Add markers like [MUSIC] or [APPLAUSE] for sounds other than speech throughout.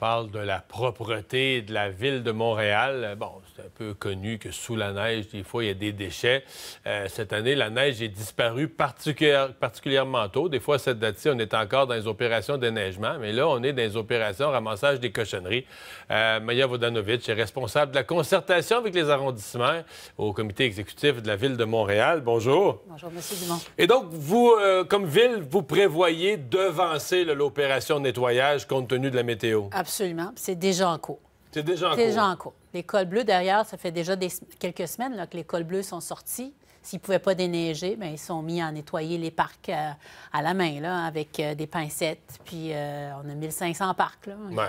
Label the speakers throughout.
Speaker 1: parle de la propreté de la ville de Montréal. Euh, bon, c'est un peu connu que sous la neige, des fois, il y a des déchets. Euh, cette année, la neige est disparue particulièrement tôt. Des fois, cette date-ci, on est encore dans les opérations de déneigement. mais là, on est dans les opérations ramassage des cochonneries. Euh, Maya Vodanovic est responsable de la concertation avec les arrondissements au comité exécutif de la ville de Montréal. Bonjour. Bonjour, M. Dumont. Et donc, vous, euh, comme ville, vous prévoyez devancer l'opération de nettoyage compte tenu de la météo?
Speaker 2: Absolument. Absolument. C'est déjà en cours.
Speaker 1: C'est déjà en cours. déjà en
Speaker 2: cours. Les cols bleus, derrière, ça fait déjà quelques semaines que les cols bleus sont sortis. S'ils ne pouvaient pas déneiger, ils ben, ils sont mis à nettoyer les parcs euh, à la main, là, avec euh, des pincettes. Puis euh, on a 1500 parcs. Il n'y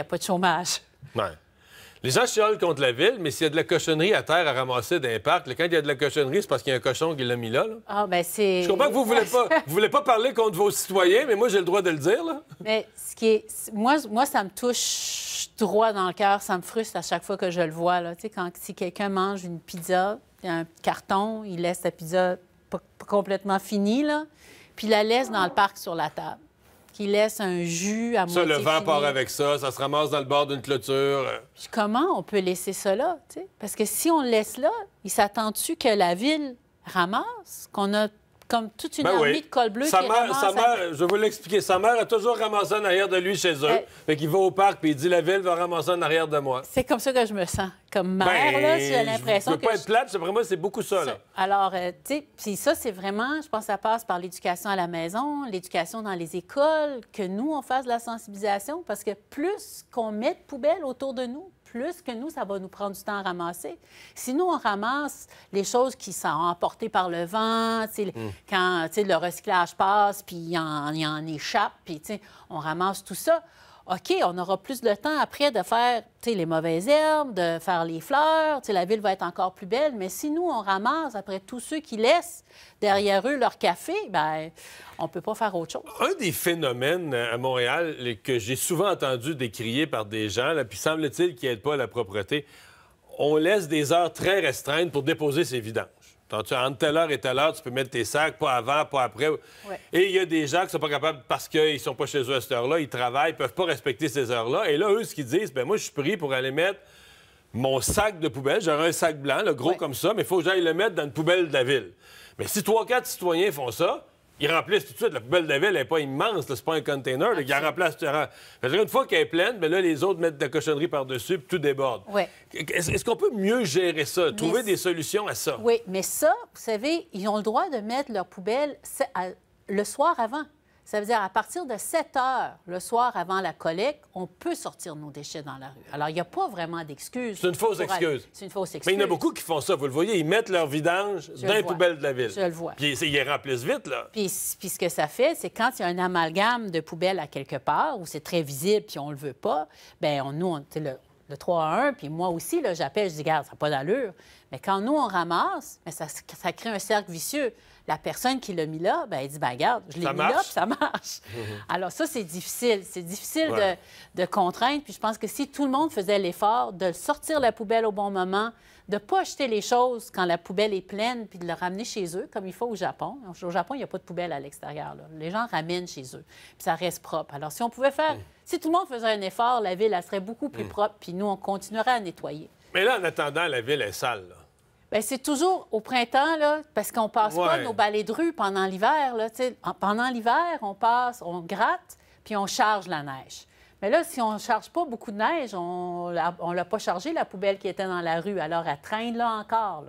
Speaker 2: a pas de chômage.
Speaker 1: Les gens chiolent contre la ville, mais s'il y a de la cochonnerie à terre à ramasser d'un parc, quand il y a de la cochonnerie, c'est parce qu'il y a un cochon qui l'a mis là.
Speaker 2: Ah, ben c'est. Je comprends que vous voulez pas,
Speaker 1: voulez pas parler contre vos citoyens, mais moi, j'ai le droit de le dire, là.
Speaker 2: Mais ce qui est. Moi, moi ça me touche droit dans le cœur. Ça me frustre à chaque fois que je le vois, quand si quelqu'un mange une pizza, un carton, il laisse sa pizza complètement finie, là, puis il la laisse dans le parc sur la table qui laisse un jus à moitié Ça, le vent part avec
Speaker 1: ça, ça se ramasse dans le bord d'une clôture.
Speaker 2: comment on peut laisser ça là? sais? Parce que si on le laisse là, il s'attend-tu que la ville ramasse, qu'on a comme toute une ben armée de col bleu sa qui mère, sa mère,
Speaker 1: Je veux l'expliquer. Sa mère a toujours ramassé en arrière de lui chez eux. Euh, fait qu'il va au parc puis il dit la ville va ramasser en arrière de moi.
Speaker 2: C'est comme ça que je me sens. Comme mère, ben, là, j'ai l'impression que. Je veux
Speaker 1: pas être plate, c'est vraiment, c'est beaucoup ça, là.
Speaker 2: Alors, euh, tu sais, puis ça, c'est vraiment, je pense, ça passe par l'éducation à la maison, l'éducation dans les écoles, que nous, on fasse de la sensibilisation, parce que plus qu'on met de poubelles autour de nous, plus que nous, ça va nous prendre du temps à ramasser. Si nous, on ramasse les choses qui sont emportées par le vent, hmm. quand le recyclage passe, puis il en, en échappe, puis on ramasse tout ça. OK, on aura plus de temps après de faire les mauvaises herbes, de faire les fleurs, la ville va être encore plus belle, mais si nous, on ramasse après tous ceux qui laissent derrière eux leur café, ben on ne peut pas faire autre chose.
Speaker 1: Un des phénomènes euh, à Montréal que j'ai souvent entendu décrier par des gens, là, puis semble-t-il qu'ils ait pas la propreté, on laisse des heures très restreintes pour déposer ses vidanges entre telle heure et telle heure, tu peux mettre tes sacs, pas avant, pas après. Et il y a des gens qui sont pas capables, parce qu'ils sont pas chez eux à cette heure-là, ils travaillent, ils peuvent pas respecter ces heures-là. Et là, eux, ce qu'ils disent, ben moi, je suis pris pour aller mettre mon sac de poubelle. J'aurais un sac blanc, le gros comme ça, mais il faut que j'aille le mettre dans une poubelle de la ville. Mais si trois, quatre citoyens font ça, ils remplissent tout de suite. La poubelle de la ville n'est pas immense, c'est pas un container. Là, ils Une fois qu'elle est pleine, mais ben là, les autres mettent de la cochonnerie par-dessus, puis tout déborde. Est-ce qu'on peut mieux gérer ça, trouver des solutions à ça?
Speaker 2: Oui, mais ça, vous savez, ils ont le droit de mettre leur poubelle le soir avant. Ça veut dire à partir de 7 heures le soir avant la collecte, on peut sortir nos déchets dans la rue. Alors, il n'y a pas vraiment d'excuse. C'est une fausse excuse. C'est une fausse excuse. Mais il y en a beaucoup
Speaker 1: qui font ça, vous le voyez. Ils mettent leur vidange dans les poubelles de la ville. Je le vois. Puis ils les remplissent vite, là.
Speaker 2: Puis, ce que ça fait, c'est quand il y a un amalgame de poubelles à quelque part où c'est très visible puis on le veut pas, bien, nous, le, le 3 à 1, puis moi aussi, j'appelle, je dis, garde, ça n'a pas d'allure. Mais quand nous, on ramasse, mais ben, ça crée un cercle vicieux la personne qui l'a mis là, ben, elle dit, ben, regarde, je l'ai mis là, puis ça marche. [LAUGHS] Mhm. Alors ça, c'est difficile. C'est difficile de, contraindre. Puis je pense que si tout le monde faisait l'effort de sortir la poubelle au bon moment, de ne pas acheter les choses quand la poubelle est pleine, puis de le ramener chez eux, comme il faut au Japon. Au Japon, il n'y a pas de poubelle à l'extérieur. Les gens ramènent chez eux, puis ça reste propre. Alors si on pouvait faire... Mhm. Si tout le monde faisait un effort, la ville, serait beaucoup plus mhm. propre, puis nous, on continuerait à nettoyer.
Speaker 1: Mais là, en attendant, la ville est sale.
Speaker 2: Ben, c'est toujours au printemps, là, parce qu'on passe pas nos balais de rue pendant l'hiver. Là, pendant l'hiver, on passe, on gratte, puis on charge la neige. Mais là, si on ne charge pas beaucoup de neige, on ne l'a pas chargé, la poubelle qui était dans la rue. Alors, elle traîne là encore.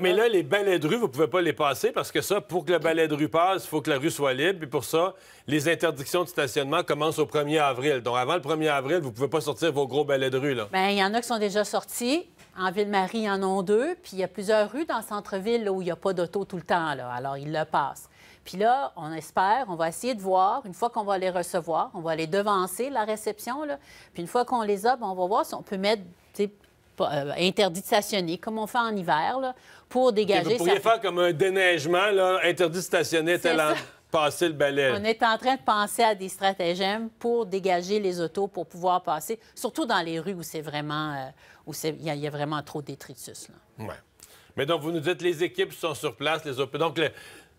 Speaker 1: mais, là, les balais de rue, vous ne pouvez pas les passer parce que ça, pour que le balai de rue passe, il faut que la rue soit libre. Puis pour ça, les interdictions de stationnement commencent au 1er avril. Donc, avant le 1er avril, vous ne pouvez pas sortir vos gros balais de rue.
Speaker 2: Bien, il y en a qui sont déjà sortis. En Ville-Marie, ils en ont deux. Puis il y a plusieurs rues dans le centre-ville où il n'y a pas d'auto tout le temps. Là. Alors, ils le passent. Puis là, on espère, on va essayer de voir, une fois qu'on va les recevoir, on va les devancer, la réception. Puis une fois qu'on les a, ben, on va voir si on peut mettre euh, interdit de stationner, comme on fait en hiver, pour dégager... Okay, vous pourriez
Speaker 1: faire comme un déneigement, interdit de stationner, tel [LAUGHS] On
Speaker 2: est en train de penser à des stratagèmes pour dégager les autos pour pouvoir passer, surtout dans les rues où c'est vraiment euh, où il y, a vraiment trop détritus.
Speaker 1: Mais donc vous nous dites les équipes sont sur place, les donc le,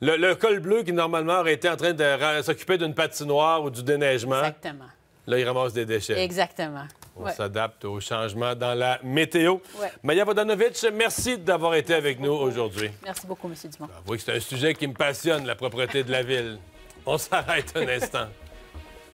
Speaker 1: le col bleu qui normalement aurait été en train de s'occuper d'une patinoire ou du déneigement. Exactement. Là, il ramasse des déchets.
Speaker 2: Exactement. On
Speaker 1: s'adapte aux changements dans la météo. Maya Vodanovic, merci d'avoir été avec nous aujourd'hui.
Speaker 2: Merci beaucoup, M. Dumont.
Speaker 1: que c'est un sujet qui me passionne, la propreté de la ville. On s'arrête un instant. [LAUGHS]